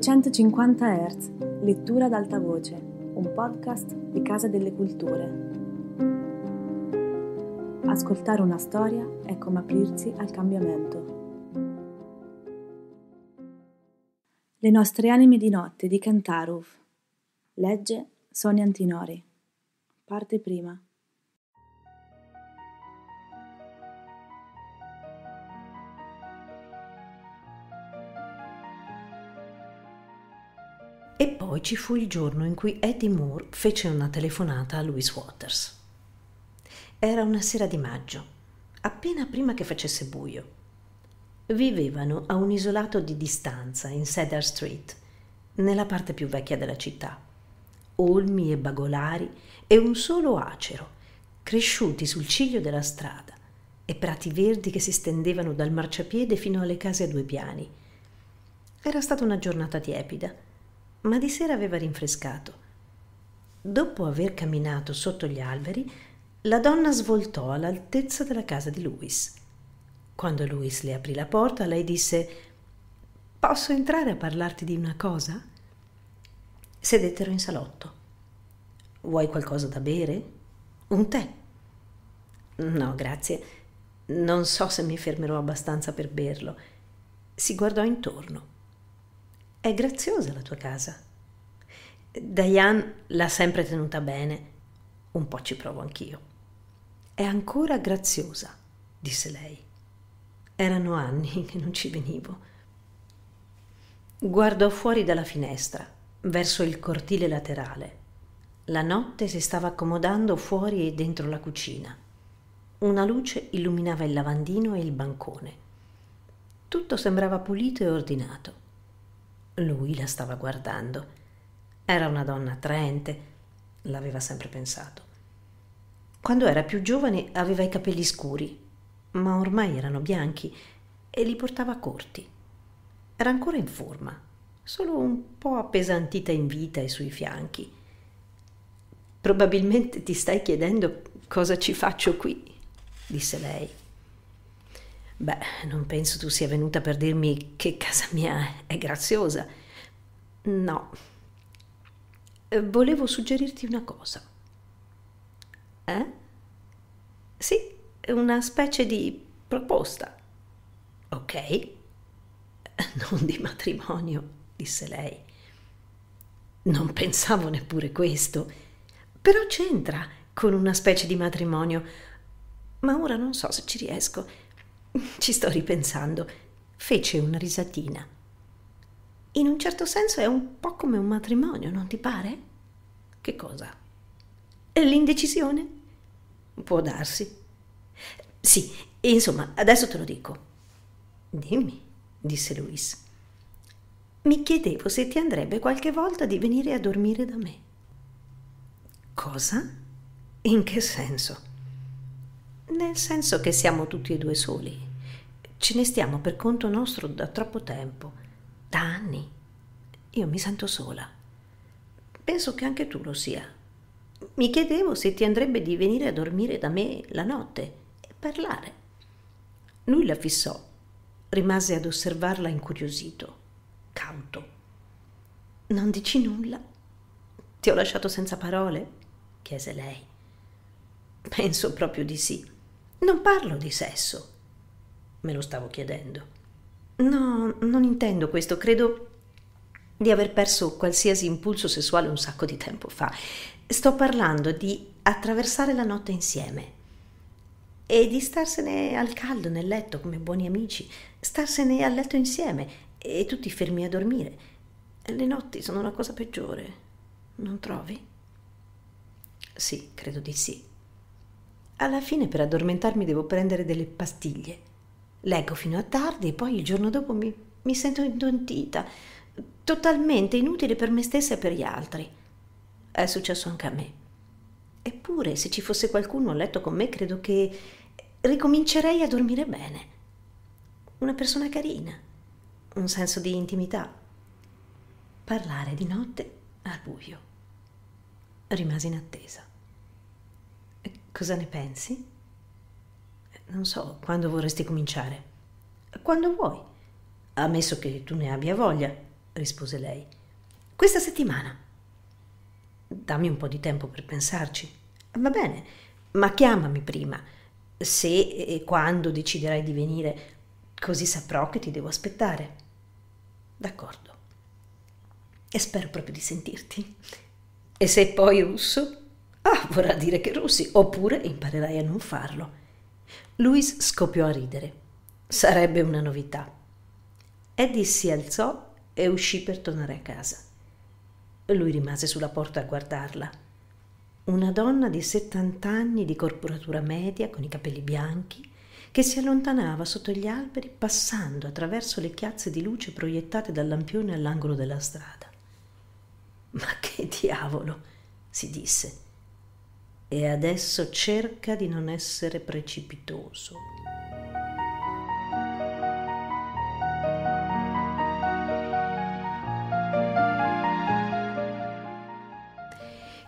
250 Hz, lettura ad alta voce, un podcast di Casa delle Culture. Ascoltare una storia è come aprirsi al cambiamento. Le nostre anime di notte di Kantarov. Legge Sonia Antinori. Parte prima. poi ci fu il giorno in cui Eddie Moore fece una telefonata a Louis Waters. Era una sera di maggio, appena prima che facesse buio. Vivevano a un isolato di distanza in Cedar Street, nella parte più vecchia della città. Olmi e bagolari e un solo acero, cresciuti sul ciglio della strada, e prati verdi che si stendevano dal marciapiede fino alle case a due piani. Era stata una giornata tiepida ma di sera aveva rinfrescato. Dopo aver camminato sotto gli alberi, la donna svoltò all'altezza della casa di Louis. Quando Louis le aprì la porta, lei disse Posso entrare a parlarti di una cosa? Sedettero in salotto. Vuoi qualcosa da bere? Un tè? No, grazie. Non so se mi fermerò abbastanza per berlo. Si guardò intorno. È graziosa la tua casa. Diane l'ha sempre tenuta bene. Un po' ci provo anch'io. È ancora graziosa, disse lei. Erano anni che non ci venivo. Guardò fuori dalla finestra, verso il cortile laterale. La notte si stava accomodando fuori e dentro la cucina. Una luce illuminava il lavandino e il bancone. Tutto sembrava pulito e ordinato lui la stava guardando. Era una donna attraente, l'aveva sempre pensato. Quando era più giovane aveva i capelli scuri, ma ormai erano bianchi e li portava corti. Era ancora in forma, solo un po' appesantita in vita e sui fianchi. Probabilmente ti stai chiedendo cosa ci faccio qui, disse lei. Beh, non penso tu sia venuta per dirmi che casa mia è graziosa No. Eh, volevo suggerirti una cosa. Eh? Sì, una specie di proposta. Ok? Non di matrimonio, disse lei. Non pensavo neppure questo. Però c'entra con una specie di matrimonio. Ma ora non so se ci riesco. Ci sto ripensando. Fece una risatina in un certo senso è un po' come un matrimonio, non ti pare? Che cosa? L'indecisione? Può darsi. Sì, insomma, adesso te lo dico. Dimmi, disse Luis. Mi chiedevo se ti andrebbe qualche volta di venire a dormire da me. Cosa? In che senso? Nel senso che siamo tutti e due soli. Ce ne stiamo per conto nostro da troppo tempo da anni. Io mi sento sola. Penso che anche tu lo sia. Mi chiedevo se ti andrebbe di venire a dormire da me la notte e parlare. Lui la fissò, rimase ad osservarla incuriosito, cauto. Non dici nulla? Ti ho lasciato senza parole? chiese lei. Penso proprio di sì. Non parlo di sesso. Me lo stavo chiedendo. No, non intendo questo, credo di aver perso qualsiasi impulso sessuale un sacco di tempo fa. Sto parlando di attraversare la notte insieme e di starsene al caldo nel letto come buoni amici, starsene a letto insieme e tutti fermi a dormire. Le notti sono la cosa peggiore, non trovi? Sì, credo di sì. Alla fine per addormentarmi devo prendere delle pastiglie. Leggo fino a tardi e poi il giorno dopo mi, mi sento intontita, totalmente inutile per me stessa e per gli altri. È successo anche a me. Eppure, se ci fosse qualcuno a letto con me, credo che ricomincerei a dormire bene. Una persona carina, un senso di intimità. Parlare di notte al buio. Rimasi in attesa. Cosa ne pensi? Non so quando vorresti cominciare. Quando vuoi, ammesso che tu ne abbia voglia, rispose lei. Questa settimana. Dammi un po' di tempo per pensarci. Va bene, ma chiamami prima, se e quando deciderai di venire, così saprò che ti devo aspettare. D'accordo. E spero proprio di sentirti. E se poi russo? Ah, vorrà dire che russi, oppure imparerai a non farlo. Louis scoppiò a ridere. Sarebbe una novità. Eddie si alzò e uscì per tornare a casa. Lui rimase sulla porta a guardarla. Una donna di 70 anni di corporatura media, con i capelli bianchi, che si allontanava sotto gli alberi passando attraverso le chiazze di luce proiettate dal lampione all'angolo della strada. Ma che diavolo, si disse e adesso cerca di non essere precipitoso.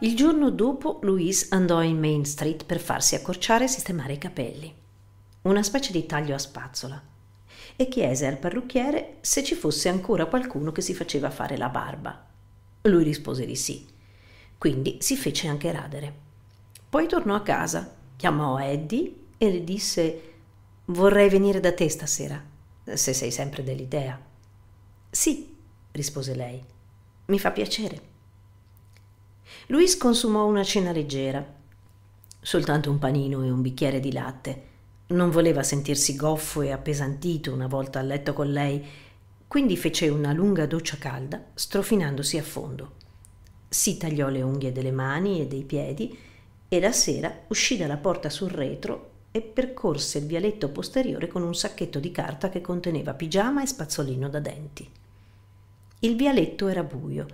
Il giorno dopo Louise andò in Main Street per farsi accorciare e sistemare i capelli, una specie di taglio a spazzola, e chiese al parrucchiere se ci fosse ancora qualcuno che si faceva fare la barba. Lui rispose di sì, quindi si fece anche radere. Poi tornò a casa, chiamò Eddie e le disse Vorrei venire da te stasera, se sei sempre dell'idea. Sì, rispose lei, mi fa piacere. Luis consumò una cena leggera, soltanto un panino e un bicchiere di latte. Non voleva sentirsi goffo e appesantito una volta a letto con lei, quindi fece una lunga doccia calda, strofinandosi a fondo. Si tagliò le unghie delle mani e dei piedi e la sera uscì dalla porta sul retro e percorse il vialetto posteriore con un sacchetto di carta che conteneva pigiama e spazzolino da denti. Il vialetto era buio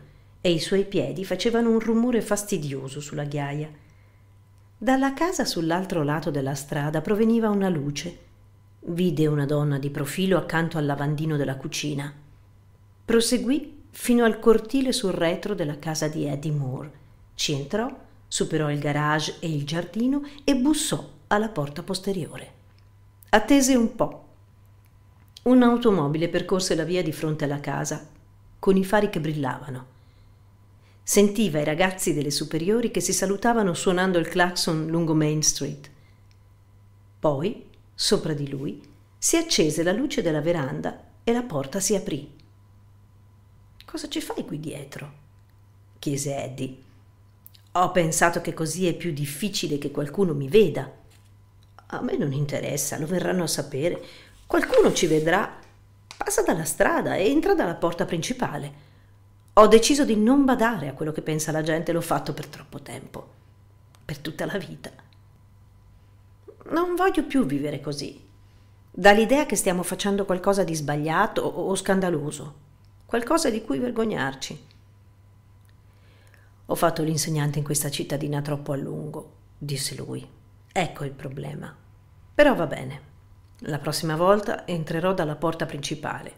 e i suoi piedi facevano un rumore fastidioso sulla ghiaia. Dalla casa sull'altro lato della strada proveniva una luce. Vide una donna di profilo accanto al lavandino della cucina. Proseguì fino al cortile sul retro della casa di Eddie Moore. Ci entrò Superò il garage e il giardino e bussò alla porta posteriore. Attese un po'. Un'automobile percorse la via di fronte alla casa, con i fari che brillavano. Sentiva i ragazzi delle superiori che si salutavano suonando il clacson lungo Main Street. Poi, sopra di lui, si accese la luce della veranda e la porta si aprì. Cosa ci fai qui dietro? chiese Eddie. Ho pensato che così è più difficile che qualcuno mi veda. A me non interessa, lo verranno a sapere. Qualcuno ci vedrà. Passa dalla strada e entra dalla porta principale. Ho deciso di non badare a quello che pensa la gente, l'ho fatto per troppo tempo, per tutta la vita. Non voglio più vivere così. Dall'idea che stiamo facendo qualcosa di sbagliato o scandaloso, qualcosa di cui vergognarci. Ho fatto l'insegnante in questa cittadina troppo a lungo, disse lui. Ecco il problema. Però va bene. La prossima volta entrerò dalla porta principale.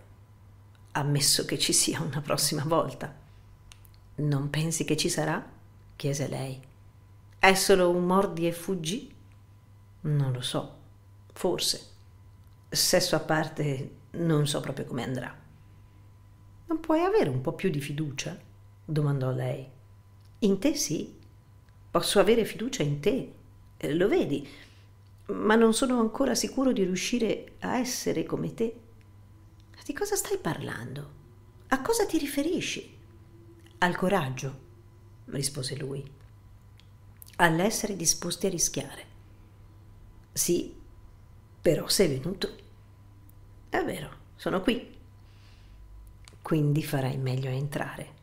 Ammesso che ci sia una prossima volta. Non pensi che ci sarà? chiese lei. È solo un mordi e fuggi? Non lo so. Forse. Sesso a parte, non so proprio come andrà. Non puoi avere un po' più di fiducia? domandò lei. In te sì, posso avere fiducia in te, eh, lo vedi, ma non sono ancora sicuro di riuscire a essere come te. Di cosa stai parlando? A cosa ti riferisci? Al coraggio, rispose lui, all'essere disposti a rischiare. Sì, però sei venuto. È vero, sono qui. Quindi farai meglio a entrare.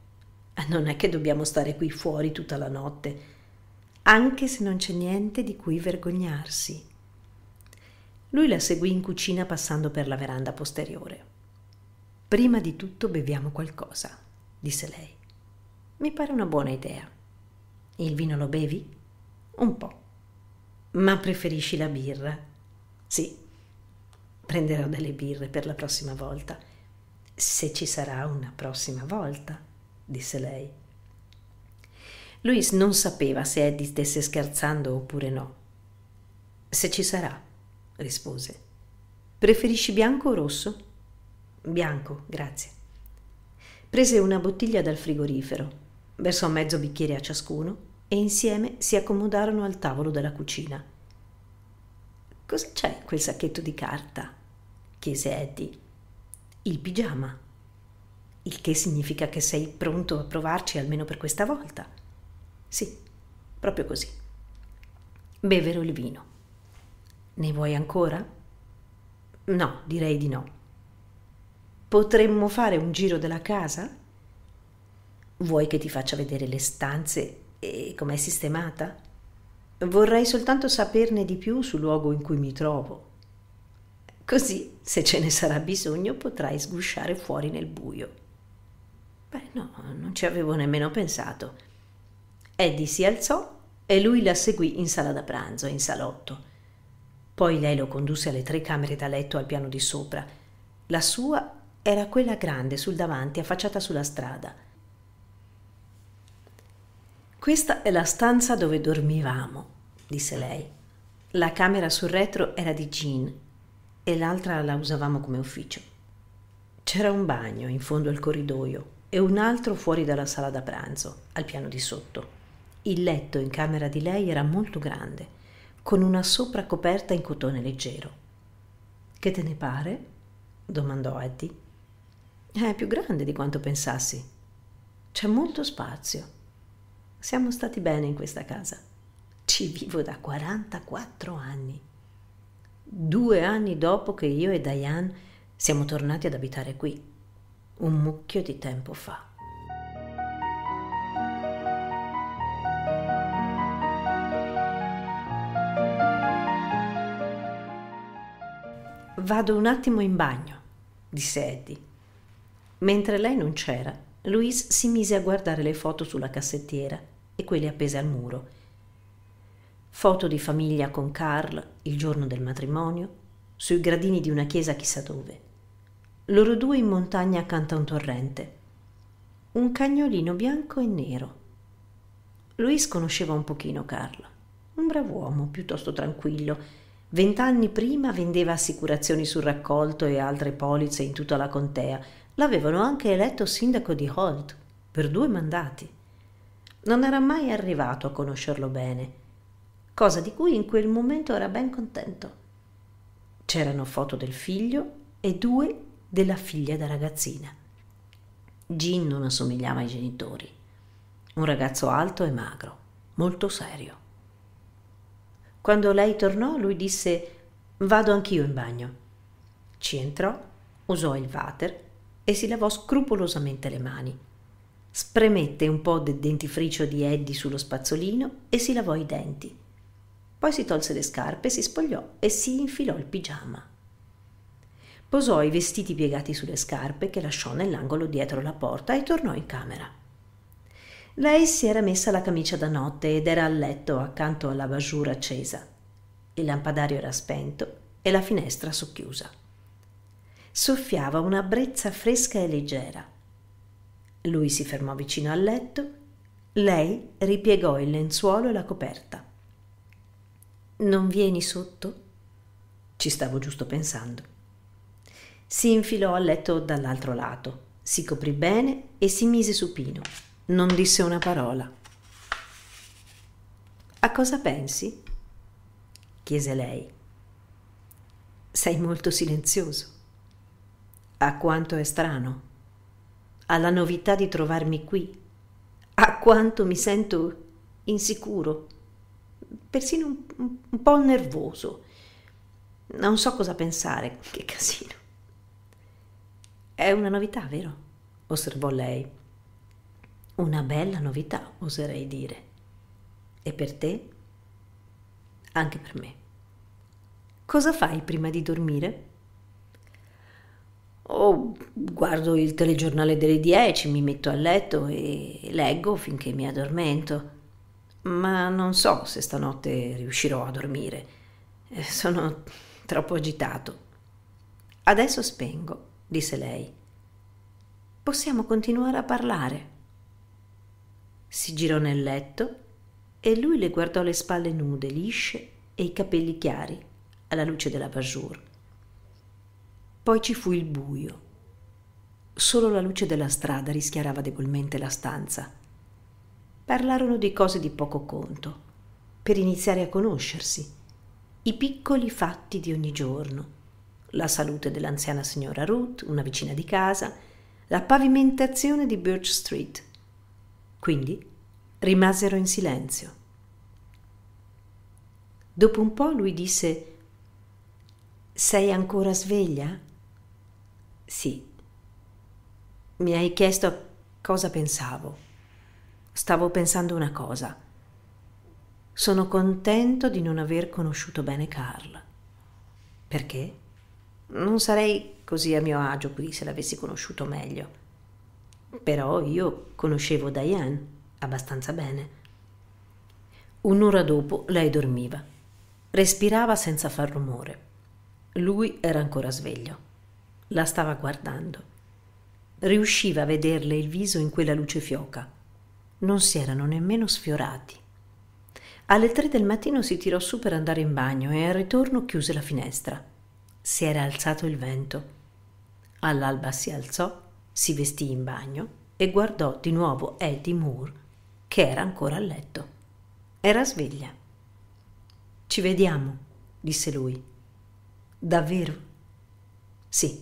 Ah, non è che dobbiamo stare qui fuori tutta la notte, anche se non c'è niente di cui vergognarsi. Lui la seguì in cucina passando per la veranda posteriore. Prima di tutto beviamo qualcosa, disse lei. Mi pare una buona idea. Il vino lo bevi? Un po'. Ma preferisci la birra? Sì. Prenderò delle birre per la prossima volta, se ci sarà una prossima volta disse lei. Luis non sapeva se Eddie stesse scherzando oppure no. Se ci sarà, rispose. Preferisci bianco o rosso? Bianco, grazie. Prese una bottiglia dal frigorifero, versò mezzo bicchiere a ciascuno e insieme si accomodarono al tavolo della cucina. Cosa c'è in quel sacchetto di carta? chiese Eddie. Il pigiama il che significa che sei pronto a provarci almeno per questa volta. Sì, proprio così. Beverò il vino. Ne vuoi ancora? No, direi di no. Potremmo fare un giro della casa? Vuoi che ti faccia vedere le stanze e com'è sistemata? Vorrei soltanto saperne di più sul luogo in cui mi trovo. Così, se ce ne sarà bisogno, potrai sgusciare fuori nel buio. Beh, no, non ci avevo nemmeno pensato. Eddie si alzò e lui la seguì in sala da pranzo, in salotto. Poi lei lo condusse alle tre camere da letto al piano di sopra. La sua era quella grande sul davanti, affacciata sulla strada. Questa è la stanza dove dormivamo, disse lei. La camera sul retro era di Jean e l'altra la usavamo come ufficio. C'era un bagno in fondo al corridoio, e un altro fuori dalla sala da pranzo, al piano di sotto. Il letto in camera di lei era molto grande, con una sopracoperta in cotone leggero. Che te ne pare? domandò Eddie. È più grande di quanto pensassi. C'è molto spazio. Siamo stati bene in questa casa. Ci vivo da 44 anni. Due anni dopo che io e Diane siamo tornati ad abitare qui un mucchio di tempo fa. Vado un attimo in bagno, disse Eddie. Mentre lei non c'era, Louise si mise a guardare le foto sulla cassettiera e quelle appese al muro. Foto di famiglia con Carl il giorno del matrimonio, sui gradini di una chiesa chissà dove loro due in montagna accanto a un torrente. Un cagnolino bianco e nero. Luis conosceva un pochino Carlo, un brav'uomo piuttosto tranquillo. Vent'anni prima vendeva assicurazioni sul raccolto e altre polizze in tutta la contea. L'avevano anche eletto sindaco di Holt per due mandati. Non era mai arrivato a conoscerlo bene, cosa di cui in quel momento era ben contento. C'erano foto del figlio e due della figlia da ragazzina. Gin non assomigliava ai genitori. Un ragazzo alto e magro, molto serio. Quando lei tornò, lui disse Vado anch'io in bagno. Ci entrò, usò il water e si lavò scrupolosamente le mani. Spremette un po' del dentifricio di Eddie sullo spazzolino e si lavò i denti. Poi si tolse le scarpe, si spogliò e si infilò il pigiama. Posò i vestiti piegati sulle scarpe che lasciò nell'angolo dietro la porta e tornò in camera. Lei si era messa la camicia da notte ed era a letto accanto alla basura accesa. Il lampadario era spento e la finestra socchiusa. Soffiava una brezza fresca e leggera. Lui si fermò vicino al letto, lei ripiegò il lenzuolo e la coperta. Non vieni sotto? Ci stavo giusto pensando. Si infilò al letto dall'altro lato, si coprì bene e si mise supino. Non disse una parola. A cosa pensi? chiese lei. Sei molto silenzioso. A quanto è strano. Alla novità di trovarmi qui. A quanto mi sento insicuro. Persino un, un po' nervoso. Non so cosa pensare. Che casino. È una novità, vero? osservò lei. Una bella novità, oserei dire. E per te? Anche per me. Cosa fai prima di dormire? Oh, guardo il telegiornale delle 10, mi metto a letto e leggo finché mi addormento. Ma non so se stanotte riuscirò a dormire. Eh, sono troppo agitato. Adesso spengo disse lei. Possiamo continuare a parlare. Si girò nel letto e lui le guardò le spalle nude, lisce e i capelli chiari alla luce della basur. Poi ci fu il buio. Solo la luce della strada rischiarava debolmente la stanza. Parlarono di cose di poco conto, per iniziare a conoscersi, i piccoli fatti di ogni giorno la salute dell'anziana signora Ruth, una vicina di casa, la pavimentazione di Birch Street. Quindi rimasero in silenzio. Dopo un po' lui disse Sei ancora sveglia? Sì. Mi hai chiesto cosa pensavo. Stavo pensando una cosa. Sono contento di non aver conosciuto bene Carl. Perché? Non sarei così a mio agio qui se l'avessi conosciuto meglio. Però io conoscevo Diane abbastanza bene. Un'ora dopo lei dormiva. Respirava senza far rumore. Lui era ancora sveglio. La stava guardando. Riusciva a vederle il viso in quella luce fioca. Non si erano nemmeno sfiorati. Alle tre del mattino si tirò su per andare in bagno e al ritorno chiuse la finestra si era alzato il vento. All'alba si alzò, si vestì in bagno e guardò di nuovo Eddie Moore, che era ancora a letto. Era sveglia. Ci vediamo, disse lui. Davvero? Sì.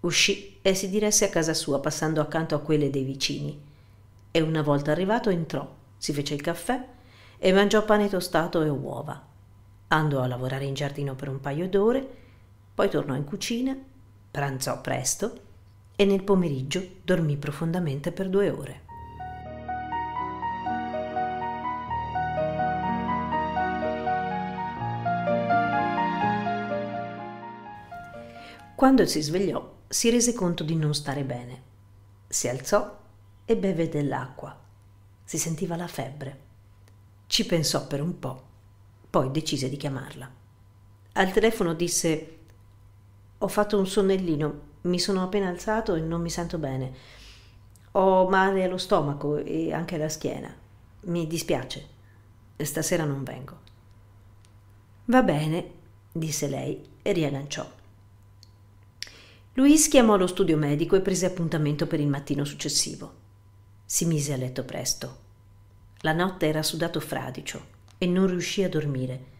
Uscì e si diresse a casa sua passando accanto a quelle dei vicini. E una volta arrivato entrò, si fece il caffè e mangiò pane tostato e uova. Andò a lavorare in giardino per un paio d'ore, poi tornò in cucina, pranzò presto e nel pomeriggio dormì profondamente per due ore. Quando si svegliò si rese conto di non stare bene. Si alzò e beve dell'acqua. Si sentiva la febbre. Ci pensò per un po' Poi decise di chiamarla. Al telefono disse Ho fatto un sonnellino, mi sono appena alzato e non mi sento bene. Ho male allo stomaco e anche alla schiena. Mi dispiace. Stasera non vengo. Va bene, disse lei e rilanciò. Luis chiamò lo studio medico e prese appuntamento per il mattino successivo. Si mise a letto presto. La notte era sudato fradicio e non riuscì a dormire.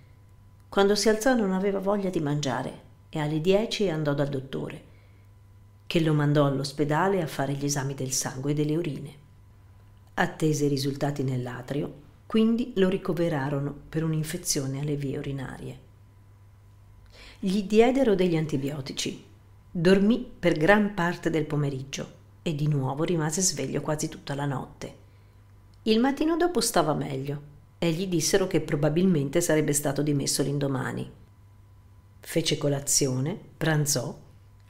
Quando si alzò non aveva voglia di mangiare e alle 10 andò dal dottore, che lo mandò all'ospedale a fare gli esami del sangue e delle urine. Attese i risultati nell'atrio, quindi lo ricoverarono per un'infezione alle vie urinarie. Gli diedero degli antibiotici. Dormì per gran parte del pomeriggio e di nuovo rimase sveglio quasi tutta la notte. Il mattino dopo stava meglio e gli dissero che probabilmente sarebbe stato dimesso l'indomani. Fece colazione, pranzò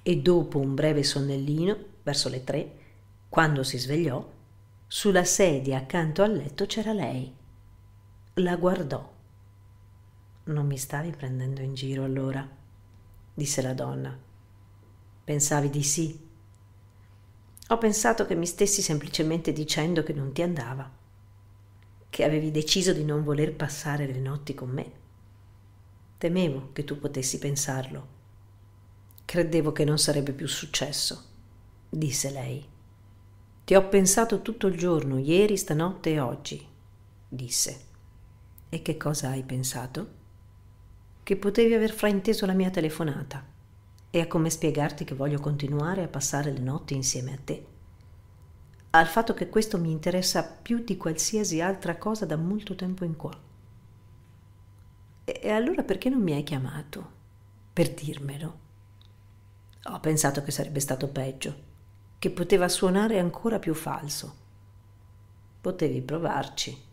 e dopo un breve sonnellino, verso le tre, quando si svegliò, sulla sedia accanto al letto c'era lei. La guardò. Non mi stavi prendendo in giro allora, disse la donna. Pensavi di sì. Ho pensato che mi stessi semplicemente dicendo che non ti andava che avevi deciso di non voler passare le notti con me. Temevo che tu potessi pensarlo. Credevo che non sarebbe più successo, disse lei. Ti ho pensato tutto il giorno, ieri, stanotte e oggi, disse. E che cosa hai pensato? Che potevi aver frainteso la mia telefonata e a come spiegarti che voglio continuare a passare le notti insieme a te al fatto che questo mi interessa più di qualsiasi altra cosa da molto tempo in qua. E, e allora perché non mi hai chiamato? Per dirmelo. Ho pensato che sarebbe stato peggio, che poteva suonare ancora più falso. Potevi provarci.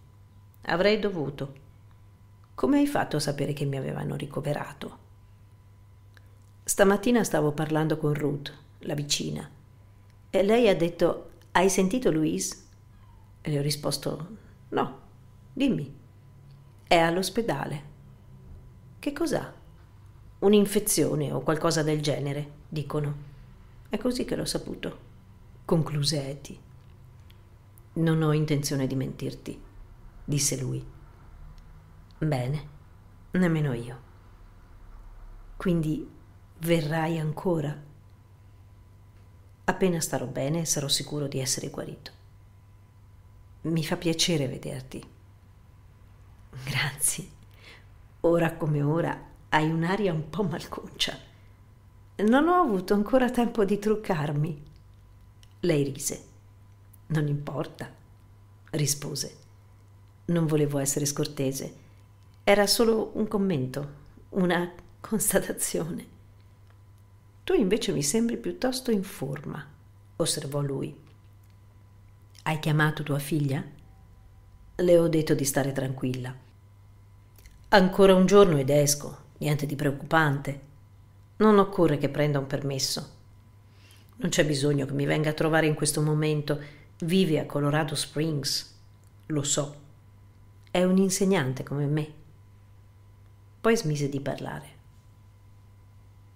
Avrei dovuto. Come hai fatto a sapere che mi avevano ricoverato? Stamattina stavo parlando con Ruth, la vicina, e lei ha detto hai sentito Louise? E le ho risposto no, dimmi. È all'ospedale. Che cos'ha? Un'infezione o qualcosa del genere, dicono. È così che l'ho saputo, concluse Eti. Non ho intenzione di mentirti, disse lui. Bene, nemmeno io. Quindi verrai ancora? Appena starò bene sarò sicuro di essere guarito. Mi fa piacere vederti. Grazie. Ora come ora hai un'aria un po' malconcia. Non ho avuto ancora tempo di truccarmi. Lei rise. Non importa, rispose. Non volevo essere scortese. Era solo un commento, una constatazione. Tu invece mi sembri piuttosto in forma, osservò lui. Hai chiamato tua figlia? Le ho detto di stare tranquilla. Ancora un giorno ed esco, niente di preoccupante. Non occorre che prenda un permesso. Non c'è bisogno che mi venga a trovare in questo momento. Vive a Colorado Springs. Lo so. È un insegnante come me. Poi smise di parlare.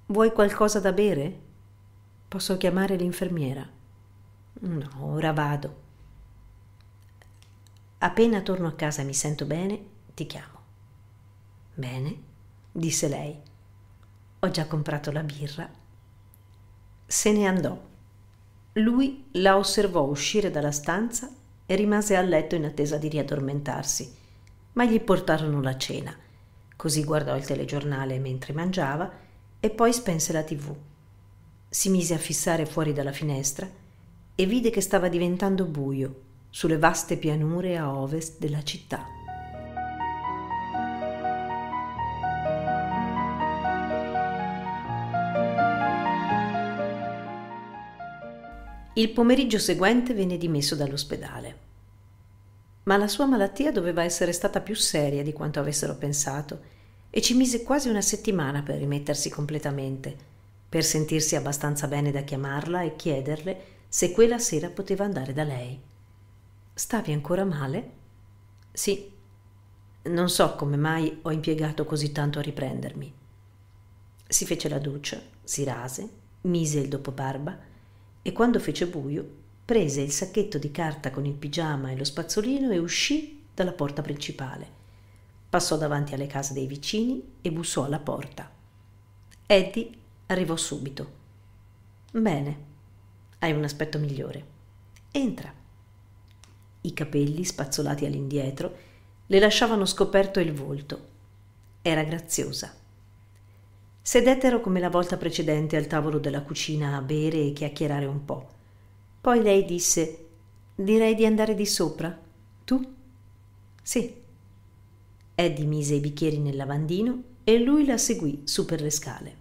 Vuoi qualcosa da bere? Posso chiamare l'infermiera? No, ora vado. Appena torno a casa e mi sento bene, ti chiamo. Bene, disse lei. Ho già comprato la birra. Se ne andò. Lui la osservò uscire dalla stanza e rimase a letto in attesa di riaddormentarsi, ma gli portarono la cena. Così guardò il telegiornale mentre mangiava e poi spense la tv. Si mise a fissare fuori dalla finestra e vide che stava diventando buio sulle vaste pianure a ovest della città. Il pomeriggio seguente venne dimesso dall'ospedale. Ma la sua malattia doveva essere stata più seria di quanto avessero pensato e ci mise quasi una settimana per rimettersi completamente, per sentirsi abbastanza bene da chiamarla e chiederle se quella sera poteva andare da lei. Stavi ancora male? Sì. Non so come mai ho impiegato così tanto a riprendermi. Si fece la doccia, si rase, mise il dopobarba e quando fece buio prese il sacchetto di carta con il pigiama e lo spazzolino e uscì dalla porta principale. Passò davanti alle case dei vicini e bussò alla porta. Eddie arrivò subito. Bene, hai un aspetto migliore. Entra. I capelli spazzolati all'indietro le lasciavano scoperto il volto. Era graziosa. Sedettero come la volta precedente al tavolo della cucina a bere e chiacchierare un po'. Poi lei disse: Direi di andare di sopra. Tu? Sì, Eddie mise i bicchieri nel lavandino e lui la seguì su per le scale.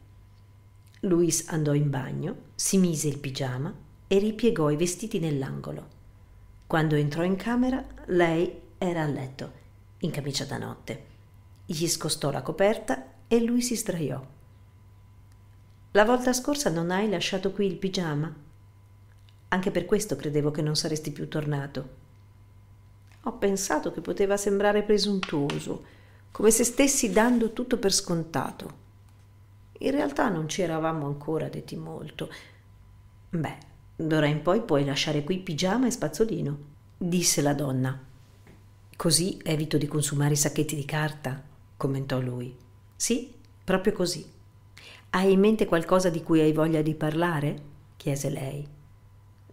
Luis andò in bagno, si mise il pigiama e ripiegò i vestiti nell'angolo. Quando entrò in camera, lei era a letto, in camicia da notte. Gli scostò la coperta e lui si sdraiò. La volta scorsa non hai lasciato qui il pigiama? Anche per questo credevo che non saresti più tornato. Ho pensato che poteva sembrare presuntuoso, come se stessi dando tutto per scontato. In realtà non ci eravamo ancora detti molto. Beh, d'ora in poi puoi lasciare qui pigiama e spazzolino, disse la donna. Così evito di consumare i sacchetti di carta, commentò lui. Sì, proprio così. Hai in mente qualcosa di cui hai voglia di parlare? chiese lei.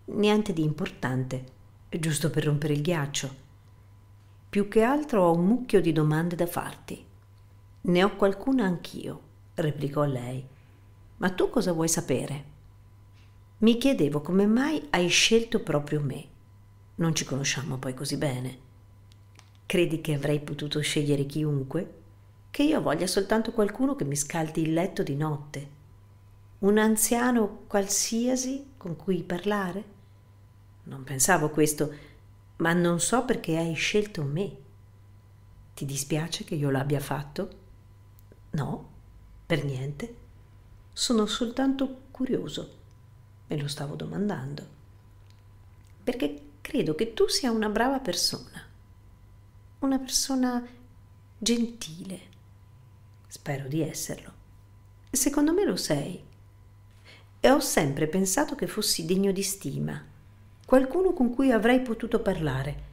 Niente di importante, giusto per rompere il ghiaccio. Più che altro ho un mucchio di domande da farti. Ne ho qualcuna anch'io, replicò lei. Ma tu cosa vuoi sapere? Mi chiedevo come mai hai scelto proprio me. Non ci conosciamo poi così bene. Credi che avrei potuto scegliere chiunque? Che io voglia soltanto qualcuno che mi scaldi il letto di notte? Un anziano qualsiasi con cui parlare? Non pensavo questo ma non so perché hai scelto me. Ti dispiace che io l'abbia fatto? No, per niente. Sono soltanto curioso. Me lo stavo domandando. Perché credo che tu sia una brava persona. Una persona gentile. Spero di esserlo. Secondo me lo sei. E ho sempre pensato che fossi degno di stima qualcuno con cui avrei potuto parlare.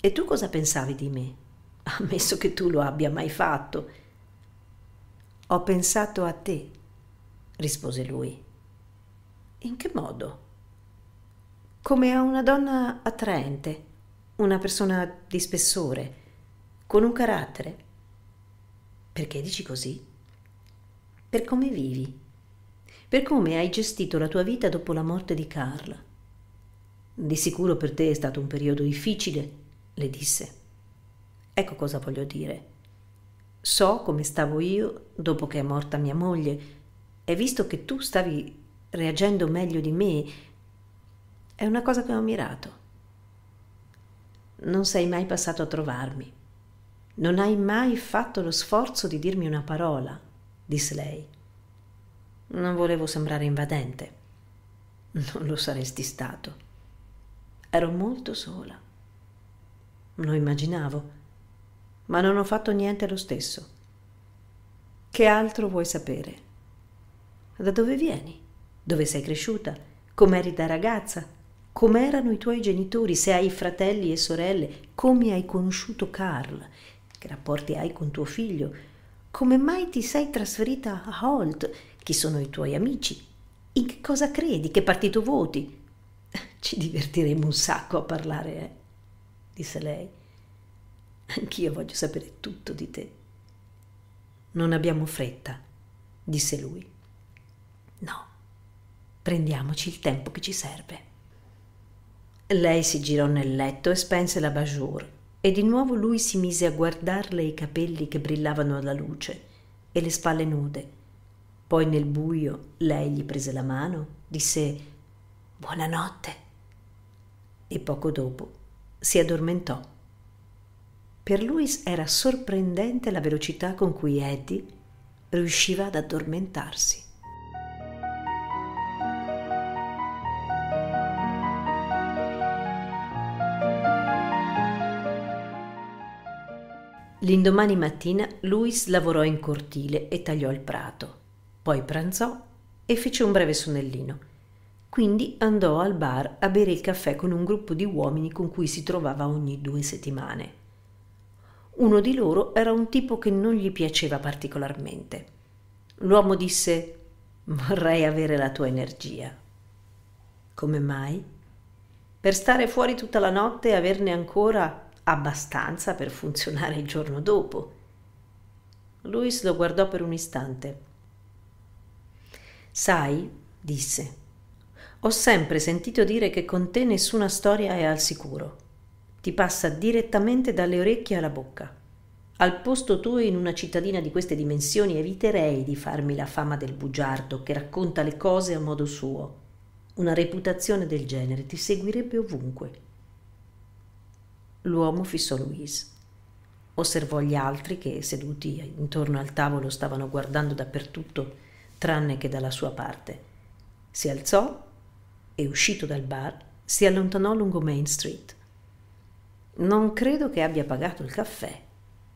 E tu cosa pensavi di me? Ammesso che tu lo abbia mai fatto. Ho pensato a te, rispose lui. In che modo? Come a una donna attraente, una persona di spessore, con un carattere. Perché dici così? Per come vivi, per come hai gestito la tua vita dopo la morte di Carla. Di sicuro per te è stato un periodo difficile, le disse. Ecco cosa voglio dire. So come stavo io dopo che è morta mia moglie e visto che tu stavi reagendo meglio di me, è una cosa che ho ammirato. Non sei mai passato a trovarmi. Non hai mai fatto lo sforzo di dirmi una parola, disse lei. Non volevo sembrare invadente. Non lo saresti stato. Ero molto sola. Lo immaginavo, ma non ho fatto niente lo stesso. Che altro vuoi sapere? Da dove vieni? Dove sei cresciuta? Com'eri da ragazza? Com'erano i tuoi genitori? Se hai fratelli e sorelle? Come hai conosciuto Carl? Che rapporti hai con tuo figlio? Come mai ti sei trasferita a Holt? Chi sono i tuoi amici? In che cosa credi? Che partito voti? Ci divertiremo un sacco a parlare, eh? disse lei. Anch'io voglio sapere tutto di te. Non abbiamo fretta, disse lui. No, prendiamoci il tempo che ci serve. Lei si girò nel letto e spense la bajour e di nuovo lui si mise a guardarle i capelli che brillavano alla luce e le spalle nude. Poi nel buio lei gli prese la mano, disse Buonanotte. E poco dopo si addormentò. Per Louis era sorprendente la velocità con cui Eddie riusciva ad addormentarsi. L'indomani mattina Louis lavorò in cortile e tagliò il prato, poi pranzò e fece un breve sonnellino quindi andò al bar a bere il caffè con un gruppo di uomini con cui si trovava ogni due settimane. Uno di loro era un tipo che non gli piaceva particolarmente. L'uomo disse Vorrei avere la tua energia. Come mai? Per stare fuori tutta la notte e averne ancora abbastanza per funzionare il giorno dopo. Luis lo guardò per un istante. Sai, disse, ho sempre sentito dire che con te nessuna storia è al sicuro. Ti passa direttamente dalle orecchie alla bocca. Al posto tuo in una cittadina di queste dimensioni eviterei di farmi la fama del bugiardo che racconta le cose a modo suo. Una reputazione del genere ti seguirebbe ovunque. L'uomo fissò Louise. Osservò gli altri che, seduti intorno al tavolo, stavano guardando dappertutto, tranne che dalla sua parte. Si alzò e uscito dal bar si allontanò lungo Main Street. Non credo che abbia pagato il caffè,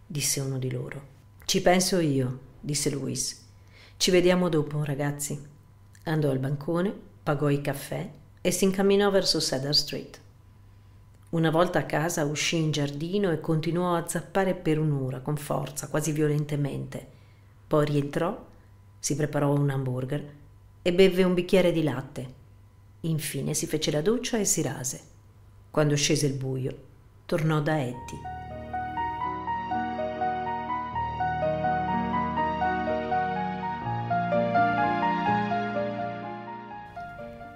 disse uno di loro. Ci penso io, disse Luis. Ci vediamo dopo, ragazzi. Andò al bancone, pagò il caffè e si incamminò verso Cedar Street. Una volta a casa uscì in giardino e continuò a zappare per un'ora con forza, quasi violentemente. Poi rientrò, si preparò un hamburger e bevve un bicchiere di latte Infine si fece la doccia e si rase. Quando scese il buio, tornò da Eddie.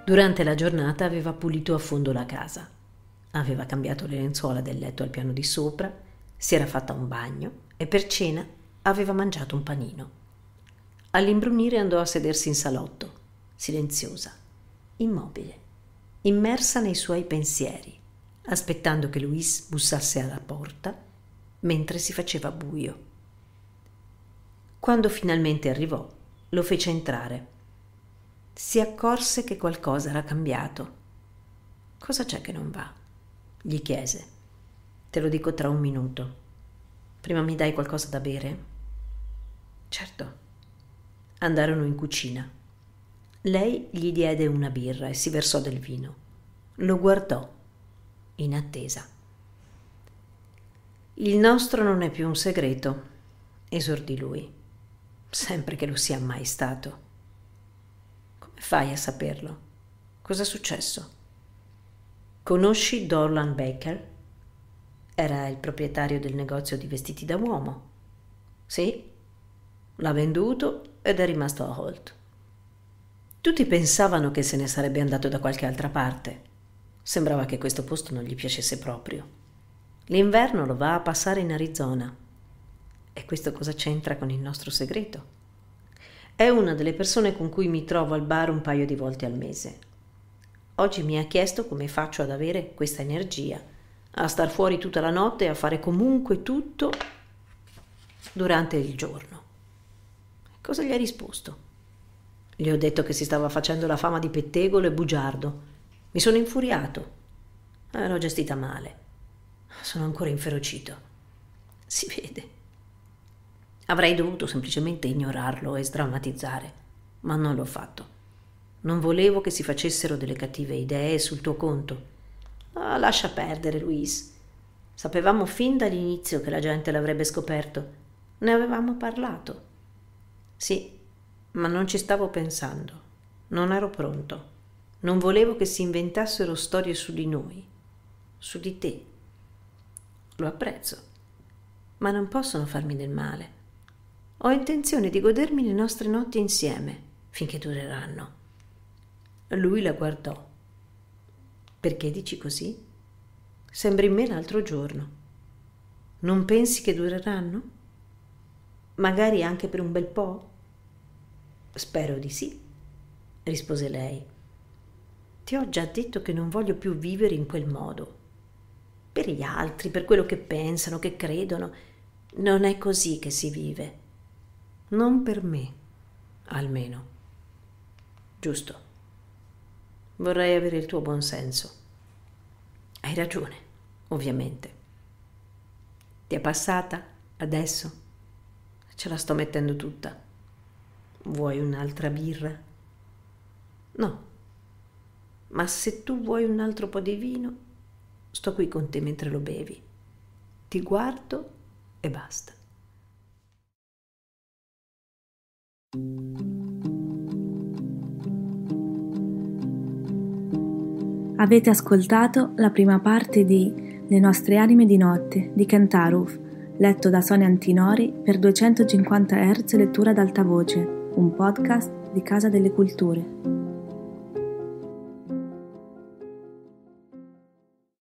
Durante la giornata aveva pulito a fondo la casa. Aveva cambiato le lenzuola del letto al piano di sopra, si era fatta un bagno e per cena aveva mangiato un panino. All'imbrunire andò a sedersi in salotto, silenziosa immobile, immersa nei suoi pensieri, aspettando che Luis bussasse alla porta mentre si faceva buio. Quando finalmente arrivò, lo fece entrare. Si accorse che qualcosa era cambiato. Cosa c'è che non va? gli chiese. Te lo dico tra un minuto. Prima mi dai qualcosa da bere? Certo. Andarono in cucina. Lei gli diede una birra e si versò del vino. Lo guardò, in attesa. Il nostro non è più un segreto, esordì lui, sempre che lo sia mai stato. Come fai a saperlo? Cos'è successo? Conosci Dorland Baker? Era il proprietario del negozio di vestiti da uomo. Sì, l'ha venduto ed è rimasto a Holt. Tutti pensavano che se ne sarebbe andato da qualche altra parte. Sembrava che questo posto non gli piacesse proprio. L'inverno lo va a passare in Arizona. E questo cosa c'entra con il nostro segreto? È una delle persone con cui mi trovo al bar un paio di volte al mese. Oggi mi ha chiesto come faccio ad avere questa energia, a star fuori tutta la notte e a fare comunque tutto durante il giorno. Cosa gli ha risposto? Gli ho detto che si stava facendo la fama di pettegolo e bugiardo. Mi sono infuriato. Eh, l'ho gestita male. Sono ancora inferocito. Si vede. Avrei dovuto semplicemente ignorarlo e sdrammatizzare, ma non l'ho fatto. Non volevo che si facessero delle cattive idee sul tuo conto. Ah, lascia perdere, Luis. Sapevamo fin dall'inizio che la gente l'avrebbe scoperto. Ne avevamo parlato. Sì, ma non ci stavo pensando. Non ero pronto. Non volevo che si inventassero storie su di noi, su di te. Lo apprezzo, ma non possono farmi del male. Ho intenzione di godermi le nostre notti insieme, finché dureranno. Lui la guardò. Perché dici così? Sembri in me l'altro giorno. Non pensi che dureranno? Magari anche per un bel po'? Spero di sì, rispose lei. Ti ho già detto che non voglio più vivere in quel modo. Per gli altri, per quello che pensano, che credono. Non è così che si vive. Non per me, almeno. Giusto. Vorrei avere il tuo buon senso. Hai ragione, ovviamente. Ti è passata adesso? Ce la sto mettendo tutta. Vuoi un'altra birra? No. Ma se tu vuoi un altro po' di vino, sto qui con te mentre lo bevi. Ti guardo e basta. Avete ascoltato la prima parte di Le nostre anime di notte di Kentaruf, letto da Sonia Antinori per 250 Hz lettura ad alta voce un podcast di Casa delle Culture.